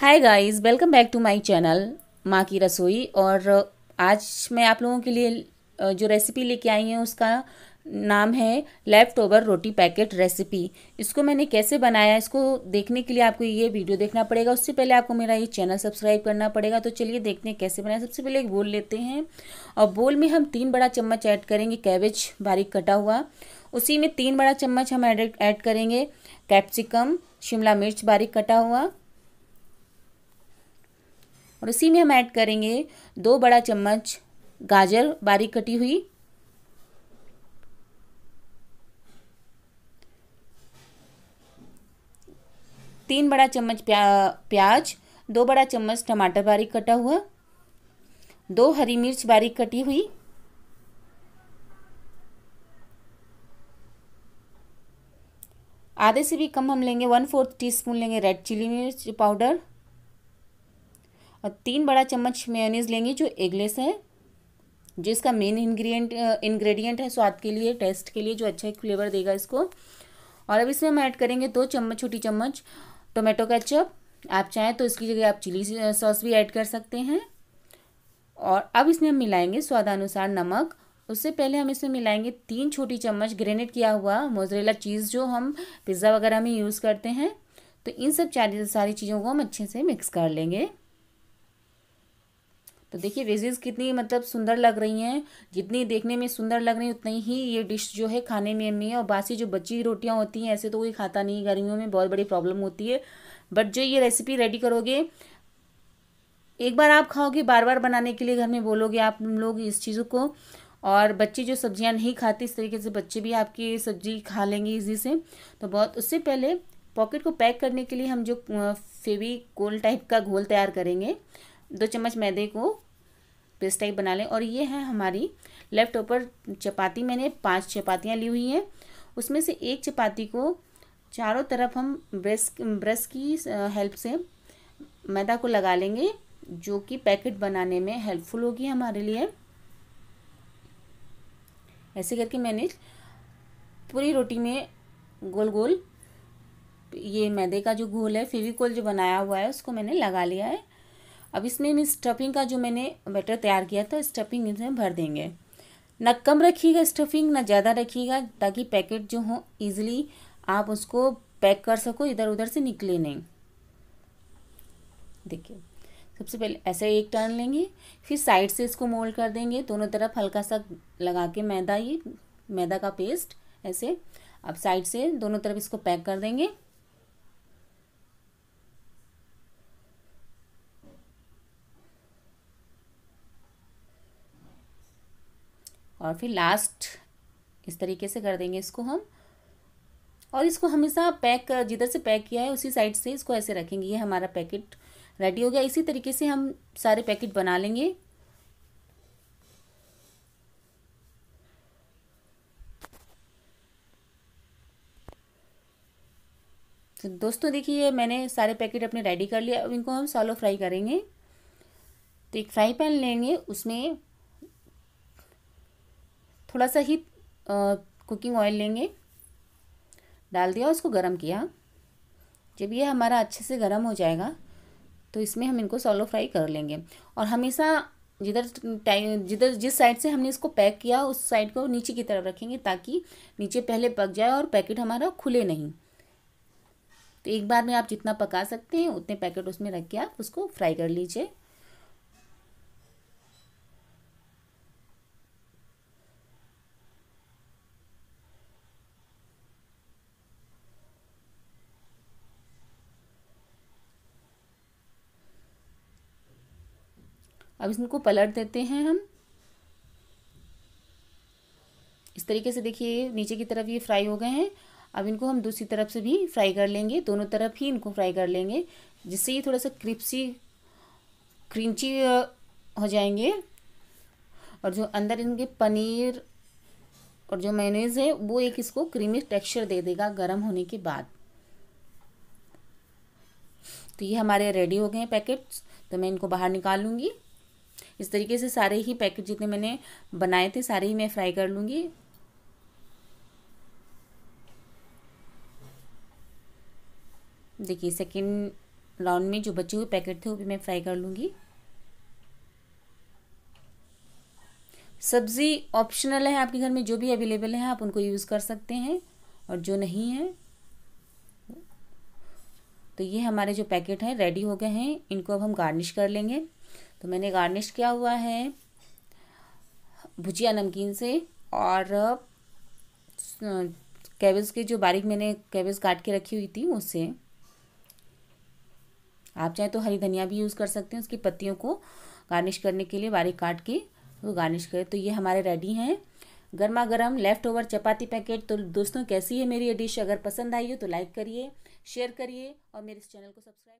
hi guys welcome back to my channel Maa Ki रसोई और uh, आज मैं आप लोगों के लिए uh, जो रेसिपी लेके आई हूँ उसका नाम है leftover roti packet recipe इसको मैंने कैसे बनाया इसको देखने के लिए आपको ये वीडियो देखना पड़ेगा उससे पहले आपको मेरा ये चैनल सब्सक्राइब करना पड़ेगा तो चलिए देखते हैं कैसे बनाया सबसे पहले एक बोल लेते हैं और बोल में हम तीन बड़ा चम्मच ऐड करेंगे कैबेज बारीक कटा हुआ उसी में तीन बड़ा चम्मच हम ऐड ऐड करेंगे कैप्सिकम शिमला मिर्च बारीक कटा हुआ और उसी में हम ऐड करेंगे दो बड़ा चम्मच गाजर बारीक कटी हुई तीन बड़ा चम्मच प्या, प्याज दो बड़ा चम्मच टमाटर बारीक कटा हुआ दो हरी मिर्च बारीक कटी हुई आधे से भी कम हम लेंगे वन फोर्थ टीस्पून लेंगे रेड चिली मिर्च पाउडर और तीन बड़ा चम्मच मेयोनीज लेंगे जो एगलेस है जो इसका मेन इंग्रेडिएंट इंग्रेडिएंट है स्वाद के लिए टेस्ट के लिए जो अच्छा एक फ्लेवर देगा इसको और अब इसमें हम ऐड करेंगे दो चम्मच छोटी चम्मच टोमेटो केचप आप चाहें तो इसकी जगह आप चिली सॉस भी ऐड कर सकते हैं और अब इसमें हम मिलाएंगे स्वादानुसार नमक उससे पहले हम इसमें मिलाएंगे तीन छोटी चम्मच ग्रेनेट किया हुआ मोजरेला चीज़ जो हम पिज़्ज़ा वगैरह में यूज़ करते हैं तो इन सब सारी चीज़ों को हम अच्छे से मिक्स कर लेंगे तो देखिए रेजेस कितनी मतलब सुंदर लग रही हैं जितनी देखने में सुंदर लग रही है उतनी ही ये डिश जो है खाने में अम्मी है और बासी जो बची रोटियां होती हैं ऐसे तो कोई खाता नहीं गर्मियों में बहुत बड़ी प्रॉब्लम होती है बट जो ये रेसिपी रेडी करोगे एक बार आप खाओगे बार बार बनाने के लिए घर में बोलोगे आप लोग इस चीज़ों को और बच्चे जो सब्जियां नहीं खाते इस तरीके से बच्चे भी आपकी सब्जी खा लेंगे इजी से तो बहुत उससे पहले पॉकेट को पैक करने के लिए हम जो फेवी गोल टाइप का घोल तैयार करेंगे दो चम्मच मैदे को पेस्ट टाइप बना लें और ये है हमारी लेफ्ट ओपर चपाती मैंने पांच चपातियाँ ली हुई हैं उसमें से एक चपाती को चारों तरफ हम ब्रश ब्रश की हेल्प से मैदा को लगा लेंगे जो कि पैकेट बनाने में हेल्पफुल होगी हमारे लिए ऐसे करके मैंने पूरी रोटी में गोल गोल ये मैदे का जो घोल है फेविकोल जो बनाया हुआ है उसको मैंने लगा लिया है अब इसमें हम स्टफिंग का जो मैंने बैटर तैयार किया था स्टफिंग इसमें भर देंगे ना कम रखिएगा स्टफिंग ना ज़्यादा रखिएगा ताकि पैकेट जो हो ईजिली आप उसको पैक कर सको इधर उधर से निकले नहीं देखिए सबसे पहले ऐसे एक टर्न लेंगे फिर साइड से इसको मोल्ड कर देंगे दोनों तरफ हल्का सा लगा के मैदा ये मैदा का पेस्ट ऐसे अब साइड से दोनों तरफ इसको पैक कर देंगे और फिर लास्ट इस तरीके से कर देंगे इसको हम और इसको हमेशा पैक जिधर से पैक किया है उसी साइड से इसको ऐसे रखेंगे ये हमारा पैकेट रेडी हो गया इसी तरीके से हम सारे पैकेट बना लेंगे तो दोस्तों देखिए मैंने सारे पैकेट अपने रेडी कर लिए अब इनको हम सालो फ्राई करेंगे तो एक फ्राई पैन लेंगे उसमें थोड़ा सा ही कुकिंग ऑयल लेंगे डाल दिया उसको गर्म किया जब ये हमारा अच्छे से गर्म हो जाएगा तो इसमें हम इनको सोलो फ्राई कर लेंगे और हमेशा जिधर टाइम जिधर जिस साइड से हमने इसको पैक किया उस साइड को नीचे की तरफ रखेंगे ताकि नीचे पहले पक जाए और पैकेट हमारा खुले नहीं तो एक बार में आप जितना पका सकते हैं उतने पैकेट उसमें रख के आप उसको फ्राई कर लीजिए अब इसको पलट देते हैं हम इस तरीके से देखिए नीचे की तरफ ये फ्राई हो गए हैं अब इनको हम दूसरी तरफ से भी फ्राई कर लेंगे दोनों तरफ ही इनको फ्राई कर लेंगे जिससे ये थोड़ा सा क्रिप्सी क्रिंची हो जाएंगे और जो अंदर इनके पनीर और जो मेयोनेज़ है वो एक इसको क्रीमी टेक्सचर दे देगा गर्म होने के बाद तो ये हमारे रेडी हो गए हैं पैकेट्स तो मैं इनको बाहर निकाल लूँगी इस तरीके से सारे ही पैकेट जितने मैंने बनाए थे सारे ही मैं फ्राई कर लूँगी देखिए सेकेंड राउंड में जो बचे हुए पैकेट थे वो भी मैं फ्राई कर लूँगी सब्ज़ी ऑप्शनल है आपके घर में जो भी अवेलेबल है आप उनको यूज़ कर सकते हैं और जो नहीं है तो ये हमारे जो पैकेट हैं रेडी हो गए हैं इनको अब हम गार्निश कर लेंगे तो मैंने गार्निश किया हुआ है भुजिया नमकीन से और कैबेज के जो बारीक मैंने कैबेज काट के रखी हुई थी उससे आप चाहें तो हरी धनिया भी यूज़ कर सकते हैं उसकी पत्तियों को गार्निश करने के लिए बारीक काट के वो गार्निश करें तो ये हमारे रेडी हैं गर्मा गर्म लेफ्ट ओवर चपाती पैकेट तो दोस्तों कैसी है मेरी ये डिश अगर पसंद आई हो तो लाइक करिए शेयर करिए और मेरे इस चैनल को सब्सक्राइब